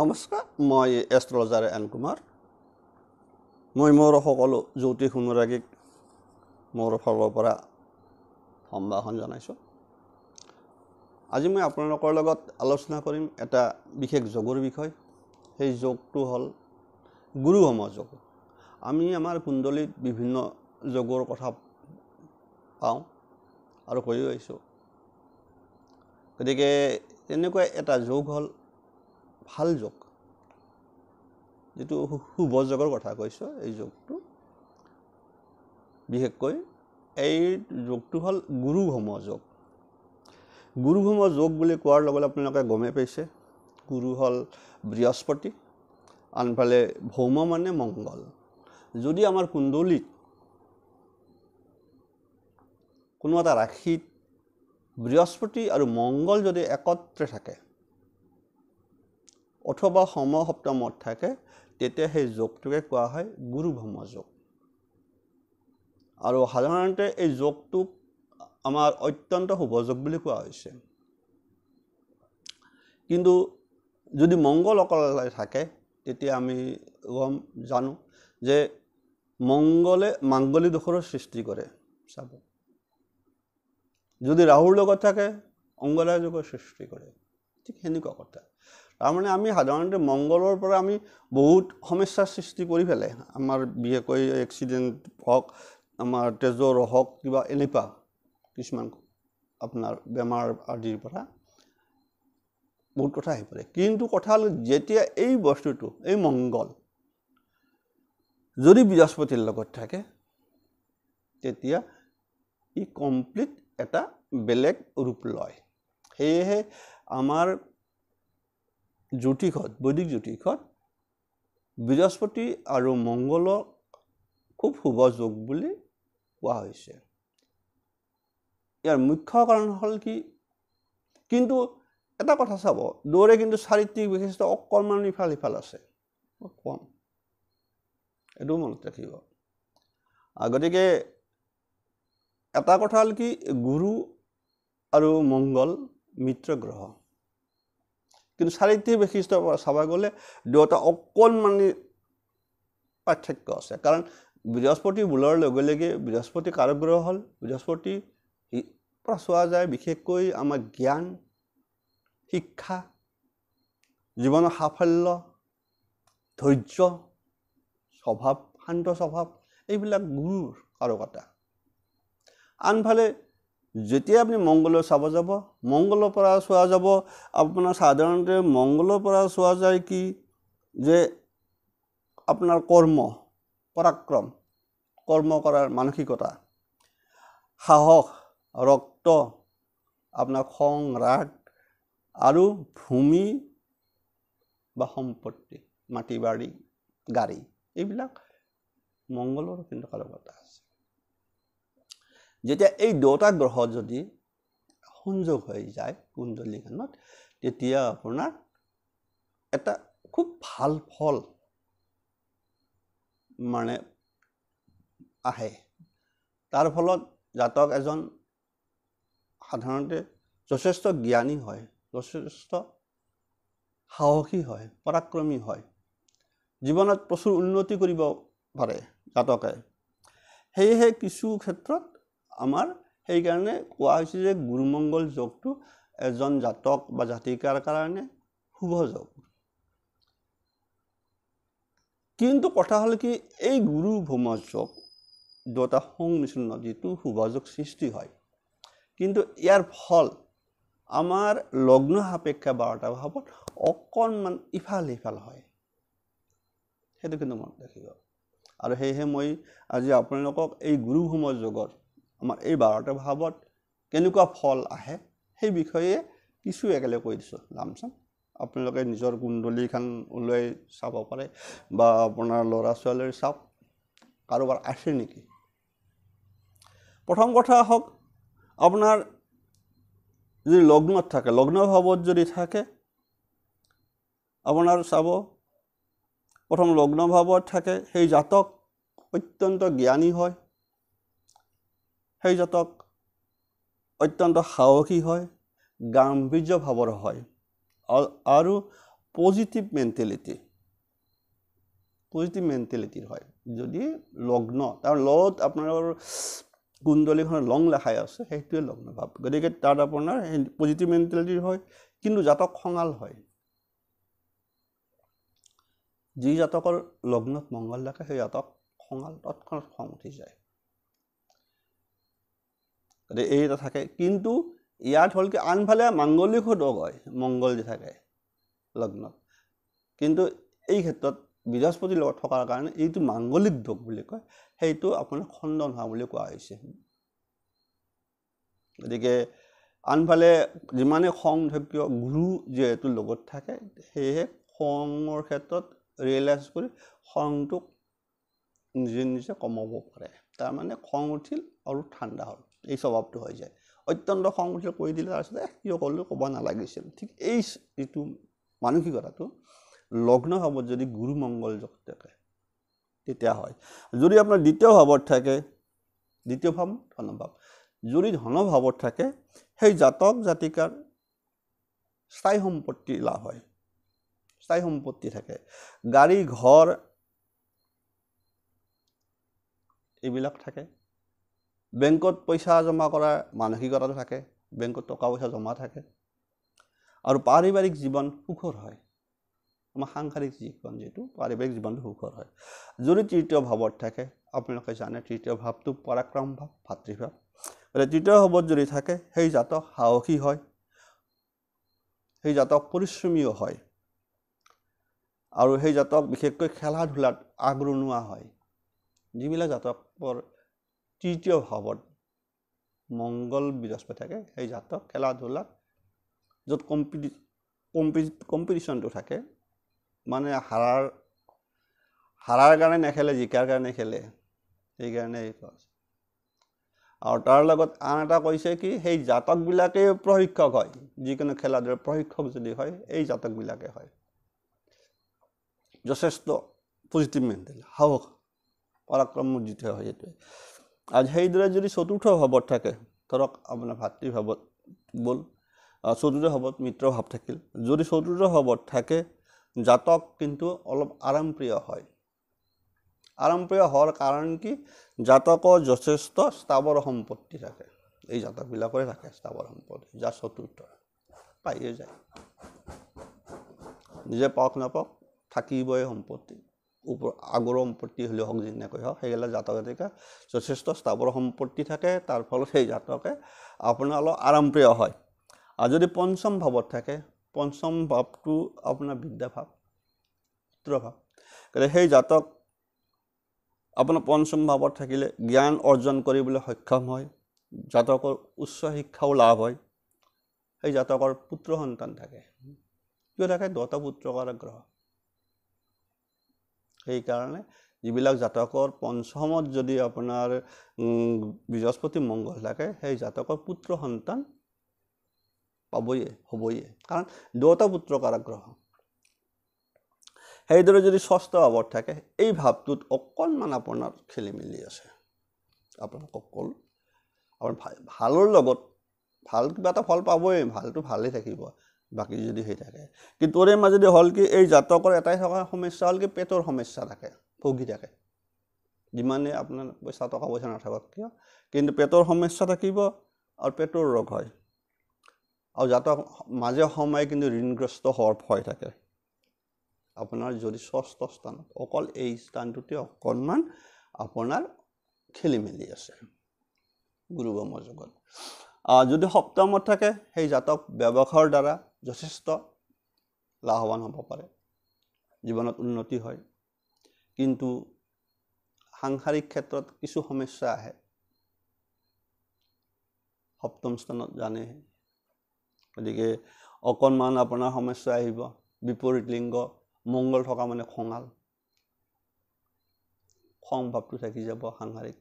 নমস্কাৰ মই astrologer N Kumar মই মোৰ সকলো জ্যোতিষ অনুৰাগীক মোৰ ফালৰ পৰা সম্ভাষণ জনাইছোঁ আজি মই আপোনালোকৰ লগত আলোচনা কৰিম এটা বিশেষ যোগৰ বিষয় সেই যোগটো হ'ল গুৰুহম যোগ আমি আমাৰ কুণ্ডলীত বিভিন্ন যোগৰ কথা পাওঁ আৰু কৈও আহিছোঁ গতিকে তেনেকুৱা এটা যোগ হ'ল ভাল যোগ যিটো শুভ যোগৰ কথা কৈছোঁ এই যোগটো বিশেষকৈ এই যোগটো হ'ল গুৰুভম যোগ গুৰু গুৰুভম যোগ বুলি কোৱাৰ লগে লগে আপোনালোকে গমেই পাইছে গুৰু হ'ল বৃহস্পতি আনফালে ভৌম মানে মংগল যদি আমাৰ কুণ্ডলীত কোনো এটা ৰাশিত বৃহস্পতি আৰু মংগল যদি একত্ৰে থাকে অথবা সম সপ্তমত থাকে তেতিয়া সেই যোগটোকে কোৱা হয় গুৰুভ্ৰম যোগ আৰু সাধাৰণতে এই যোগটোক আমাৰ অত্যন্ত শুভ যোগ বুলি কোৱা হৈছে কিন্তু যদি মংগল অকলে থাকে তেতিয়া আমি গম জানো যে মংগলে মাংগলী দোষৰো সৃষ্টি কৰে চাব যদি ৰাহুৰ লগত থাকে অংগলা যোগৰ সৃষ্টি কৰে ঠিক সেনেকুৱা কথা তাৰমানে আমি সাধাৰণতে মংগলৰ পৰা আমি বহুত সমস্যাৰ সৃষ্টি কৰি পেলাই আমাৰ বিশেষকৈ এক্সিডেণ্ট হওক আমাৰ তেজৰ হওক কিবা এনেকুৱা কিছুমান আপোনাৰ বেমাৰ আদিৰ পৰা বহুত কথা আহি পৰে কিন্তু কথা হ'ল যেতিয়া এই বস্তুটো এই মংগল যদি বৃহস্পতিৰ লগত থাকে তেতিয়া ই কমপ্লিট এটা বেলেগ ৰূপ লয় সেয়েহে আমাৰ জ্যোতিষত বৈদিক জ্যোতিষত বৃহস্পতি আৰু মংগলক খুব শুভ যোগ বুলি কোৱা হৈছে ইয়াৰ মুখ্য কাৰণ হ'ল কি কিন্তু এটা কথা চাব দৌৰে কিন্তু চাৰিত্ৰিক বৈশিষ্ট্য অকণমান ইফাল ইফাল আছে কম এইটো মনত ৰাখিব গতিকে এটা কথা হ'ল কি গুৰু আৰু মংগল মিত্ৰ গ্ৰহ কিন্তু চাৰিটিৰ বৈশিষ্ট্যৰ পৰা চাব গ'লে দুয়োটা অকণমান পাৰ্থক্য আছে কাৰণ বৃহস্পতি বোলাৰ লগে লগে বৃহস্পতি কাৰক গ্ৰহ হ'ল বৃহস্পতি পৰা চোৱা যায় বিশেষকৈ আমাৰ জ্ঞান শিক্ষা জীৱনৰ সাফল্য ধৈৰ্য স্বভাৱ শান্ত স্বভাৱ এইবিলাক গুৰুৰ কাৰকতা আনফালে যেতিয়া আপুনি মংগলে চাব যাব মংগলৰ পৰা চোৱা যাব আপোনাৰ সাধাৰণতে মংগলৰ পৰা চোৱা যায় কি যে আপোনাৰ কৰ্ম পৰাক্ৰম কৰ্ম কৰাৰ মানসিকতা সাহস ৰক্ত আপোনাৰ খং ৰাগ আৰু ভূমি বা সম্পত্তি মাটি বাৰী গাড়ী এইবিলাক মংগলৰ কিন্তু কাৰক আছে যেতিয়া এই দুটা গ্ৰহ যদি সংযোগ হৈ যায় কুণ্ডলীখনত তেতিয়া আপোনাৰ এটা খুব ভাল ফল মানে আহে তাৰ ফলত জাতক এজন সাধাৰণতে যথেষ্ট জ্ঞানী হয় যথেষ্ট সাহসী হয় পৰাক্ৰমী হয় জীৱনত প্ৰচুৰ উন্নতি কৰিব পাৰে জাতকে সেয়েহে কিছু ক্ষেত্ৰত আমাৰ সেইকাৰণে কোৱা হৈছে যে গুৰুমংগল যোগটো এজন জাতক বা জাতিকাৰ কাৰণে শুভ যোগ কিন্তু কথা হ'ল কি এই গুৰু ভৌম যোগ দুটা সংমিশ্ৰণ নদীটো শুভ যোগ সৃষ্টি হয় কিন্তু ইয়াৰ ফল আমাৰ লগ্ন সাপেক্ষে বাৰটা ভাৱত অকণমান ইফাল সিফাল হয় সেইটো কিন্তু মনত ৰাখিব আৰু সেয়েহে মই আজি আপোনালোকক এই গুৰু ভৌম যোগৰ আমাৰ এই বাৰটা ভাৱত কেনেকুৱা ফল আহে সেই বিষয়ে কিছু একেলগে কৈ দিছোঁ চাম আপোনালোকে নিজৰ কুণ্ডলীখন ওলাই চাব পাৰে বা আপোনাৰ ল'ৰা ছোৱালীৰ চাওক কাৰোবাৰ আছে নেকি প্ৰথম কথা হওক আপোনাৰ যদি লগ্নত থাকে লগ্ন ভাৱত যদি থাকে আপোনাৰ চাব প্ৰথম লগ্ন ভাৱত থাকে সেই জাতক অত্যন্ত জ্ঞানী হয় সেই জাতক অত্যন্ত সাহসী হয় গাম্ভীৰ্যভাৱৰ হয় আৰু পজিটিভ মেণ্টেলিটি পজিটিভ মেণ্টেলিটিৰ হয় যদি লগ্ন তাৰ লগত আপোনালোকৰ কুণ্ডলীখনৰ লং লেখাই আছে সেইটোৱে লগ্ন ভাৱ গতিকে তাত আপোনাৰ পজিটিভ মেণ্টেলিটিৰ হয় কিন্তু জাতক খঙাল হয় যি জাতকৰ লগ্নত মংগল থাকে সেই জাতক খঙাল তৎক্ষণাত খং উঠি যায় গতিকে এই এটা থাকে কিন্তু ইয়াত হ'ল কি আনফালে মাংগলিক সুদক হয় মংগল যে থাকে লগ্নত কিন্তু এই ক্ষেত্ৰত বৃহস্পতিৰ লগত থকাৰ কাৰণে যিটো মাংগলিক দোষ বুলি কয় সেইটো আপোনাৰ খণ্ডন হোৱা বুলি কোৱা হৈছে গতিকে আনফালে যিমানে খং ধৈপ্য গুৰু যিহেতু লগত থাকে সেয়েহে খঙৰ ক্ষেত্ৰত ৰিয়েলাইজ কৰি খংটোক নিজে নিজে কমাব পাৰে তাৰমানে খং উঠিল আৰু ঠাণ্ডা হ'ল এই স্বভাৱটো হৈ যায় অত্যন্ত খং কৰি দিলে তাৰপিছতে কিয় ক'লোঁ ক'ব নালাগিছিল ঠিক এই যিটো মানসিকতাটো লগ্ন ভাৱত যদি গুৰু মংগল যোগ থাকে তেতিয়া হয় যদি আপোনাৰ দ্বিতীয় ভাৱত থাকে দ্বিতীয় ভাৱ ধনভাৱ যদি ভাৱত থাকে সেই জাতক জাতিকাৰ স্থায়ী সম্পত্তি লাভ হয় স্থায়ী সম্পত্তি থাকে গাড়ী ঘৰ এইবিলাক থাকে বেংকত পইচা জমা কৰাৰ মানসিকতাটো থাকে বেংকত টকা পইচা জমা থাকে আৰু পাৰিবাৰিক জীৱন সুখৰ হয় আমাৰ সাংসাৰিক জীৱন যিটো পাৰিবাৰিক জীৱনটো সুখৰ হয় যদি তৃতীয় ভাৱত থাকে আপোনালোকে জানে তৃতীয় ভাৱটো পৰাক্ৰম ভাৱ ভাতৃভাৱ গতিকে তৃতীয় ভাৱত যদি থাকে সেই জাতক সাহসী হয় সেই জাতক পৰিশ্ৰমীও হয় আৰু সেই জাতক বিশেষকৈ খেলা ধূলাত আগৰণুৱা হয় যিবিলাক জাতকৰ তৃতীয় ভাৱত মংগল বৃহস্পতি থাকে সেই জাতক খেলা ধূলাত য'ত কম্পিটি কম্পিট কম্পিটিশ্যনটো থাকে মানে হাৰাৰ হাৰাৰ কাৰণে নেখেলে জিকাৰ কাৰণে খেলে সেইকাৰণে এই কৈছে আৰু তাৰ লগত আন এটা কৈছে কি সেই জাতকবিলাকেই প্ৰশিক্ষক হয় যিকোনো খেলা ধূলাৰ প্ৰশিক্ষক যদি হয় এই জাতকবিলাকে হয় যথেষ্ট পজিটিভ মেণ্টেল সাহস পৰাক্ৰমমুৰ্জিত হয় সেইটোৱে আজ সেইদৰে যদি চতুৰ্থ ভাৱত থাকে ধৰক আপোনাৰ ভাতৃভাৱত বল চতুৰ্থ ভাৱত মিত্ৰ ভাৱ থাকিল যদি চতুৰ্থ ভাৱত থাকে জাতক কিন্তু অলপ আৰামপ্ৰিয় হয় আৰামপ্ৰিয় হোৱাৰ কাৰণ কি জাতকৰ যথেষ্ট স্থাৱৰ সম্পত্তি থাকে এই জাতকবিলাকৰে থাকে স্থাৱৰ সম্পত্তি যাৰ চতুৰ্থ পায়েই যায় নিজে পাওক নাপাওক থাকিবই সম্পত্তি আগৰ সম্পত্তি হ'লেও হওক যেনেকৈ হওক সেইগিলা জাতক জাতিকা যথেষ্ট স্থাৱৰ সম্পত্তি থাকে তাৰ ফলত সেই জাতকে আপোনাৰ অলপ আৰামপ্ৰিয় হয় আৰু যদি পঞ্চম ভাৱত থাকে পঞ্চম ভাৱটো আপোনাৰ বিদ্যাভাৱ ভাৱ গতিকে সেই জাতক আপোনাৰ পঞ্চম ভাৱত থাকিলে জ্ঞান অৰ্জন কৰিবলৈ সক্ষম হয় জাতকৰ উচ্চ শিক্ষাও লাভ হয় সেই জাতকৰ পুত্ৰ সন্তান থাকে কিয় থাকে দুটা পুত্ৰকাৰ গ্ৰহ সেইকাৰণে যিবিলাক জাতকৰ পঞ্চমত যদি আপোনাৰ বৃহস্পতি মংগল থাকে সেই জাতকৰ পুত্ৰ সন্তান পাবই হ'বই কাৰণ দুয়োটা পুত্ৰ কাৰাগ্ৰহ সেইদৰে যদি ষষ্ঠ ভাৱত থাকে এই ভাৱটোত অকণমান আপোনাৰ খেলি মেলি আছে আপোনালোক অকল আপোনাৰ ভালৰ লগত ভাল কিবা এটা ফল পাবই ভালটো ভালেই থাকিব বাকী যদি হৈ থাকে কিন্তু ওৰে মাজেদি হ'ল কি এই জাতকৰ এটাই থকা সমস্যা হ'ল কি পেটৰ সমস্যা থাকে ভুগি থাকে যিমানে আপোনাৰ পইচা টকা পইচা নাথাকক কিয় কিন্তু পেটৰ সমস্যা থাকিব আৰু পেটৰ ৰোগ হয় আৰু জাতক মাজে সময়ে কিন্তু ঋণগ্ৰস্ত হোৱাৰ ভয় থাকে আপোনাৰ যদি ষষ্ঠ স্থান অকল এই স্থানটোতে অকণমান আপোনাৰ খেলি মেলি আছে গুৰুবমৰ যুগত যদি সপ্তমত থাকে সেই জাতক ব্যৱসায়ৰ দ্বাৰা যথেষ্ট লাভৱান হ'ব পাৰে জীৱনত উন্নতি হয় কিন্তু সাংসাৰিক ক্ষেত্ৰত কিছু সমস্যা আহে সপ্তম স্থানত জানে গতিকে অকণমান আপোনাৰ সমস্যা আহিব বিপৰীত লিংগ মংগল থকা মানে খঙাল খং ভাৱটো থাকি যাব সাংসাৰিক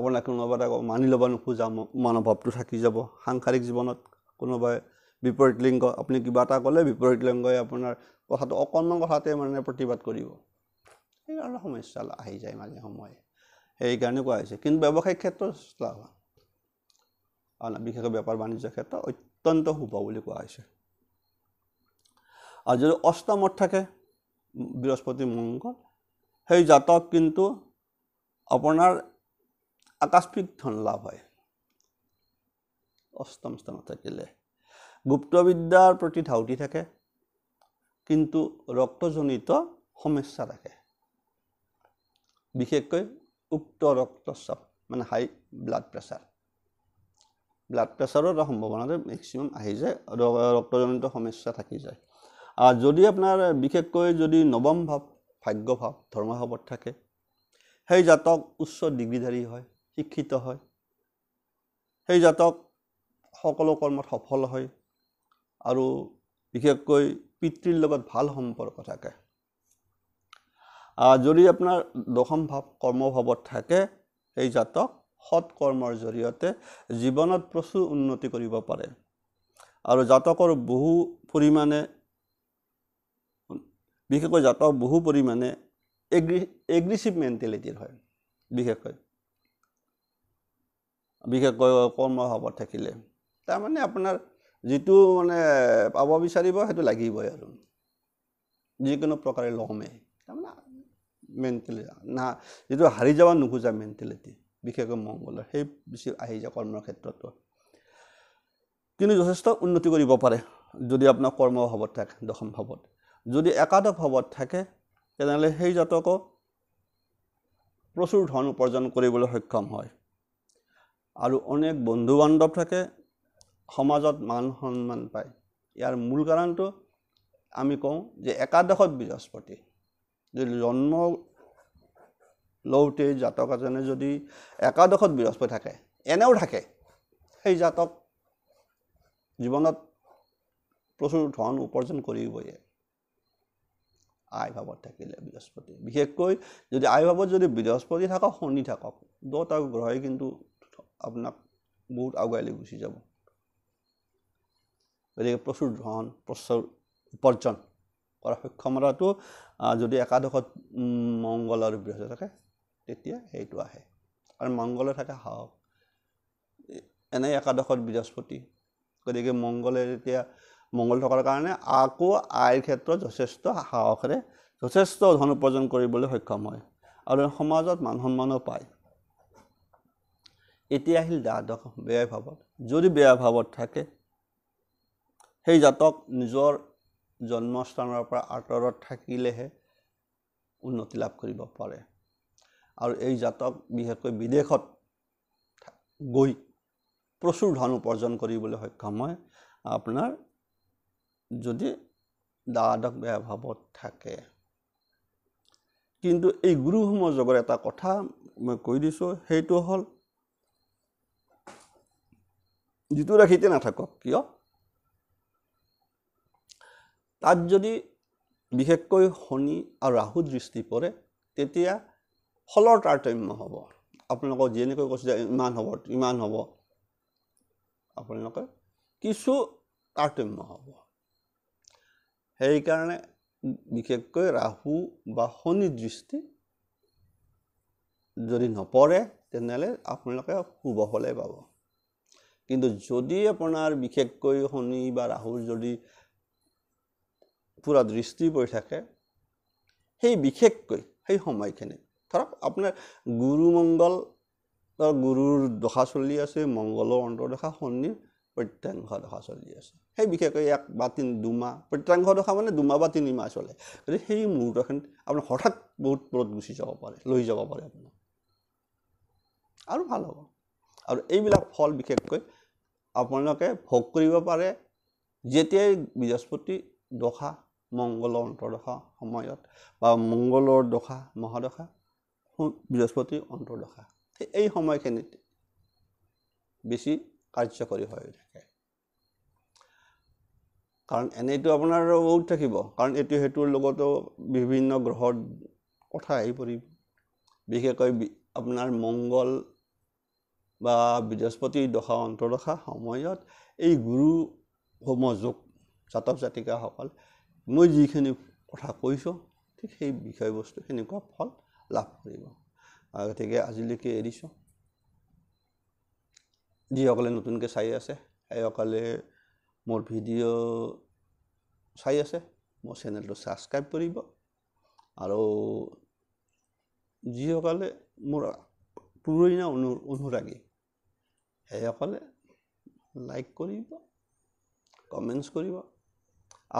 আপোনাৰ কোনোবা এটা মানি ল'ব নোখোজা মনোভাৱটো থাকি যাব সাংসাৰিক জীৱনত কোনোবাই বিপৰীত লিংগ আপুনি কিবা এটা ক'লে বিপৰীত লিংগই আপোনাৰ কথাটো অকণমান কথাতে মানে প্ৰতিবাদ কৰিব সেইকাৰণে সমস্যা আহি যায় মাজে সময়ে সেইকাৰণে কোৱা হৈছে কিন্তু ব্যৱসায়িক ক্ষেত্ৰত বিশেষকৈ বেপাৰ বাণিজ্যৰ ক্ষেত্ৰত অত্যন্ত শুভ বুলি কোৱা হৈছে আৰু যদি অষ্টমত থাকে বৃহস্পতি মংগল সেই জাতক কিন্তু আপোনাৰ আকস্মিক ধন লাভ হয় অষ্টম স্থানত থাকিলে গুপ্তবিদ্যাৰ প্ৰতি ধাউতি থাকে কিন্তু ৰক্তজনিত সমস্যা থাকে বিশেষকৈ উক্ত ৰক্তচাপ মানে হাই ব্লাড প্ৰেছাৰ ব্লাড প্ৰেছাৰৰ এটা সম্ভাৱনাতে মেক্সিমাম আহি যায় ৰক্তজনিত সমস্যা থাকি যায় আৰু যদি আপোনাৰ বিশেষকৈ যদি নৱম ভাৱ ভাগ্যভাৱ ধৰ্মভাৱত থাকে সেই জাতক উচ্চ ডিগ্ৰীধাৰী হয় শিক্ষিত হয় সেই জাতক সকলো কৰ্মত সফল হয় আৰু বিশেষকৈ পিতৃৰ লগত ভাল সম্পৰ্ক থাকে যদি আপোনাৰ দশম ভাৱ কৰ্মভাৱত থাকে সেই জাতক সৎ কৰ্মৰ জৰিয়তে জীৱনত প্ৰচুৰ উন্নতি কৰিব পাৰে আৰু জাতকৰ বহু পৰিমাণে বিশেষকৈ জাতক বহু পৰিমাণে এগ্ৰি এগ্ৰেচিভ মেণ্টেলিটিৰ হয় বিশেষকৈ বিশেষকৈ কৰ্মভাৱত থাকিলে তাৰমানে আপোনাৰ যিটো মানে পাব বিচাৰিব সেইটো লাগিবই আৰু যিকোনো প্ৰকাৰে লমে তাৰমানে মেণ্টেলিটি না যিটো হাৰি যাব নোখোজা মেণ্টেলিটি বিশেষকৈ মংগলৰ সেই বেছি আহি যায় কৰ্মৰ ক্ষেত্ৰতো কিন্তু যথেষ্ট উন্নতি কৰিব পাৰে যদি আপোনাৰ কৰ্ম ভাৱত থাকে দশম ভাৱত যদি একাদশ ভাৱত থাকে তেনেহ'লে সেই জাতকক প্ৰচুৰ ধন উপাৰ্জন কৰিবলৈ সক্ষম হয় আৰু অনেক বন্ধু বান্ধৱ থাকে সমাজত মান সন্মান পায় ইয়াৰ মূল কাৰণটো আমি কওঁ যে একাদশত বৃহস্পতি যদি জন্ম লওঁতেই জাতক এজনে যদি একাদশত বৃহস্পতি থাকে এনেও থাকে সেই জাতক জীৱনত প্ৰচুৰ ধন উপাৰ্জন কৰিবই আই ভাৱত থাকিলে বৃহস্পতি বিশেষকৈ যদি আই আইভাৱত যদি বৃহস্পতি থাকক শনি থাকক দুটা গ্ৰহেই কিন্তু আপোনাক বহুত আগুৱাই লৈ গুচি যাব গতিকে প্ৰচুৰ ধন প্ৰচুৰ উপাৰ্জন কৰা সক্ষমতাটো যদি একাদশত মংগল আৰু বৃহস্পতি থাকে তেতিয়া সেইটো আহে আৰু মংগলে থাকে হাওক এনেই একাদশত বৃহস্পতি গতিকে মংগলে যেতিয়া মংগল থকাৰ কাৰণে আকৌ আইৰ ক্ষেত্ৰত যথেষ্ট সাহসেৰে যথেষ্ট ধন উপাৰ্জন কৰিবলৈ সক্ষম হয় আৰু সমাজত মান সন্মানো পায় এতিয়া আহিল দ্বাদশ বেয়া ভাৱত যদি বেয়া ভাৱত থাকে সেই জাতক নিজৰ জন্মস্থানৰ পৰা আঁতৰত থাকিলেহে উন্নতি লাভ কৰিব পাৰে আৰু এই জাতক বিশেষকৈ বিদেশত গৈ প্ৰচুৰ ধন উপাৰ্জন কৰিবলৈ সক্ষম হয় আপোনাৰ যদি দ্বাদশ বেয়া ভাৱত থাকে কিন্তু এই গুৰুসমূহৰ যোগৰ এটা কথা মই কৈ দিছোঁ সেইটো হ'ল যিটো ৰাশিতে নাথাকক কিয় তাত যদি বিশেষকৈ শনি আৰু ৰাহু দৃষ্টি পৰে তেতিয়া ফলৰ তাৰতম্য হ'ব আপোনালোকক যেনেকৈ কৈছে যে ইমান হ'ব ইমান হ'ব আপোনালোকে কিছু তাৰতম্য হ'ব সেইকাৰণে বিশেষকৈ ৰাহু বা শনি দৃষ্টি যদি নপৰে তেনেহ'লে আপোনালোকে শুভ ফলে পাব কিন্তু যদি আপোনাৰ বিশেষকৈ শনি বা ৰাহুৰ যদি পূৰা দৃষ্টি পৰি থাকে সেই বিশেষকৈ সেই সময়খিনি ধৰক আপোনাৰ গুৰু মংগল গুৰুৰ দশা চলি আছে মংগলৰ অন্তৰ্দশা শনিৰ প্ৰত্যাংশ দশা চলি আছে সেই বিশেষকৈ এক বা তিনি দুমাহ প্ৰত্যাংশ দশা মানে দুমাহ বা তিনিমাহ চলে গতিকে সেই মুহূৰ্তখিনিত আপুনি হঠাৎ বহুত পৰত গুচি যাব পাৰে লৈ যাব পাৰে আপোনাৰ আৰু ভাল হ'ব আৰু এইবিলাক ফল বিশেষকৈ আপোনালোকে ভোগ কৰিব পাৰে যেতিয়াই বৃহস্পতি দশা মংগলৰ অন্তৰ্দশা সময়ত বা মংগলৰ দশা মহাদশা বৃহস্পতিৰ অন্তৰ্দশা এই সময়খিনিত বেছি কাৰ্যকৰী হৈ থাকে কাৰণ এনেইতো আপোনাৰ বহুত থাকিব কাৰণ এইটো সেইটোৰ লগতো বিভিন্ন গ্ৰহৰ কথা আহি পৰিব বিশেষকৈ আপোনাৰ মংগল বা বৃহস্পতিৰ দশা অন্তৰ্দশা সময়ত এই গুৰু হোম যোগ জাতক জাতিকাসকল মই যিখিনি কথা কৈছোঁ ঠিক সেই বিষয়বস্তু সেনেকুৱা ফল লাভ কৰিব গতিকে আজিলৈকে এৰিছোঁ যিসকলে নতুনকৈ চাই আছে সেইসকলে মোৰ ভিডিঅ' চাই আছে মোৰ চেনেলটো ছাবস্ক্ৰাইব কৰিব আৰু যিসকলে মোৰ পুৰণা অনু অনুৰাগী সেইসকলে লাইক কৰিব কমেণ্টছ কৰিব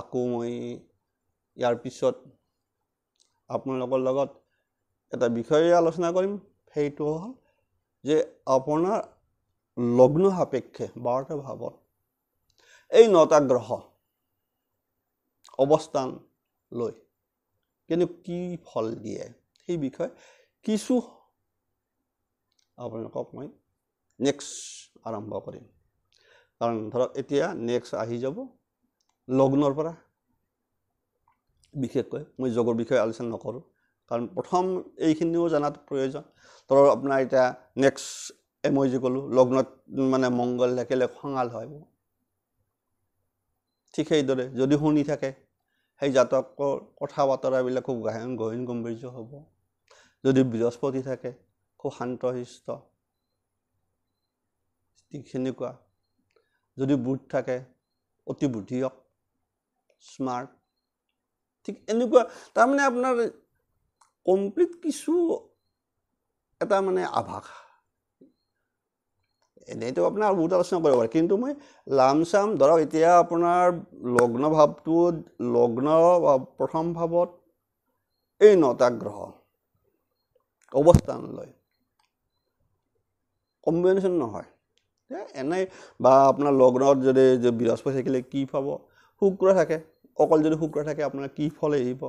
আকৌ মই ইয়াৰ পিছত আপোনালোকৰ লগত এটা বিষয়ে আলোচনা কৰিম সেইটো হ'ল যে আপোনাৰ লগ্ন সাপেক্ষে বাৰটা ভাৱত এই নটা গ্ৰহ অৱস্থান লৈ কিন্তু কি ফল দিয়ে সেই বিষয়ে কিছু আপোনালোকক মই নেক্সট আৰম্ভ কৰিম কাৰণ ধৰক এতিয়া নেক্সট আহি যাব লগ্নৰ পৰা বিশেষকৈ মই যোগৰ বিষয়ে আলোচনা নকৰোঁ কাৰণ প্ৰথম এইখিনিও জনাত প্ৰয়োজন ধৰক আপোনাৰ এতিয়া নেক্সট মই যি ক'লোঁ লগ্নত মানে মংগল একেলগে খঙাল হয় ঠিক সেইদৰে যদি শুনি থাকে সেই জাতকৰ কথা বতৰাবিলাক খুব গায়ন গহীন গম্ভীৰ্য হ'ব যদি বৃহস্পতি থাকে খুব শান্ত শিষ্ট ঠিক সেনেকুৱা যদি বুধ থাকে অতি বুধিয়ক স্মাৰ্ট ঠিক এনেকুৱা তাৰমানে আপোনাৰ কমপ্লিট কিছু এটা মানে আভাস এনেইতো আপোনাৰ বহুত আলোচনা কৰিব পাৰে কিন্তু মই লাম চাম ধৰক এতিয়া আপোনাৰ লগ্ন ভাৱটো লগ্ন প্ৰথম ভাৱত এই নটা গ্ৰহ অৱস্থান লয় কম্বিনেশ্যন নহয় এনেই বা আপোনাৰ লগ্নত যদি বৃহস্পতি থাকিলে কি পাব শুক্ৰ থাকে অকল যদি শুক্ৰ থাকে আপোনাৰ কি ফল আহিব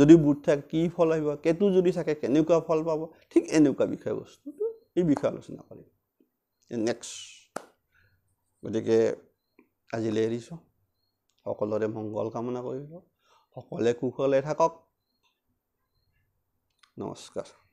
যদি বুধ থাকে কি ফল আহিব কেতু যদি থাকে কেনেকুৱা ফল পাব ঠিক এনেকুৱা বিষয়বস্তুটো এই বিষয়ে আলোচনা কৰিম নেক্সট গতিকে আজিলৈ এৰিছোঁ সকলোৰে মংগল কামনা কৰিব সকলোৱে কুশলে থাকক নমস্কাৰ